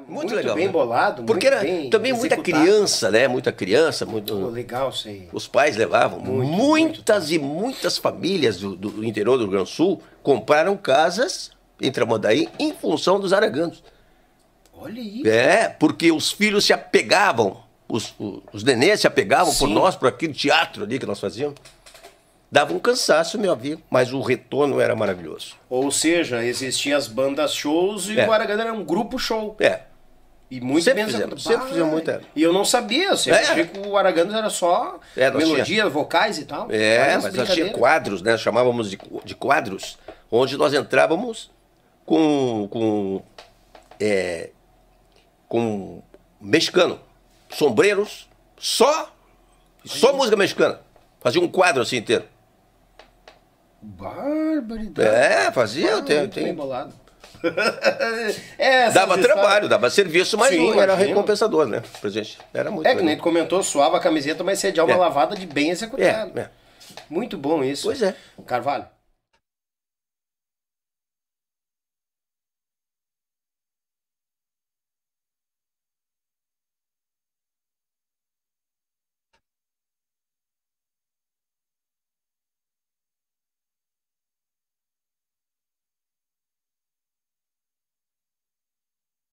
muito, muito legal. bem né? bolado. Porque era também muita criança, né? Muita criança. Muito... legal sim. Os pais levavam. Muito, muitas muito, e muitas famílias do, do interior do Rio Grande do Sul compraram casas em Tramandaí em função dos araganos. Olha isso. É, porque os filhos se apegavam, os, os, os nenês se apegavam Sim. por nós, por aquele teatro ali que nós fazíamos dava um cansaço, meu amigo, mas o retorno era maravilhoso. Ou seja, existiam as bandas shows e é. o Guaragana era um grupo show. É. E muito sempre menos fizemos, sempre fizemos muita. É. E eu não sabia, eu é. achei que o Araganas era só é, melodias, tinha... vocais e tal. É, mas nós tinha quadros, né? Chamávamos de, de quadros, onde nós entrávamos com, com, é, com mexicano, sombreiros, só, só música mexicana. Fazia um quadro assim inteiro. Barbaridade. É, fazia. Ah, tem, tem... embolado. é, dava né? trabalho, né? dava serviço, mas Sim, era recompensador, né? Pra gente. Era muito. É que nem tu comentou, suava a camiseta, mas você deu uma é. lavada de bem executada. É, é. Muito bom isso. Pois é. Carvalho,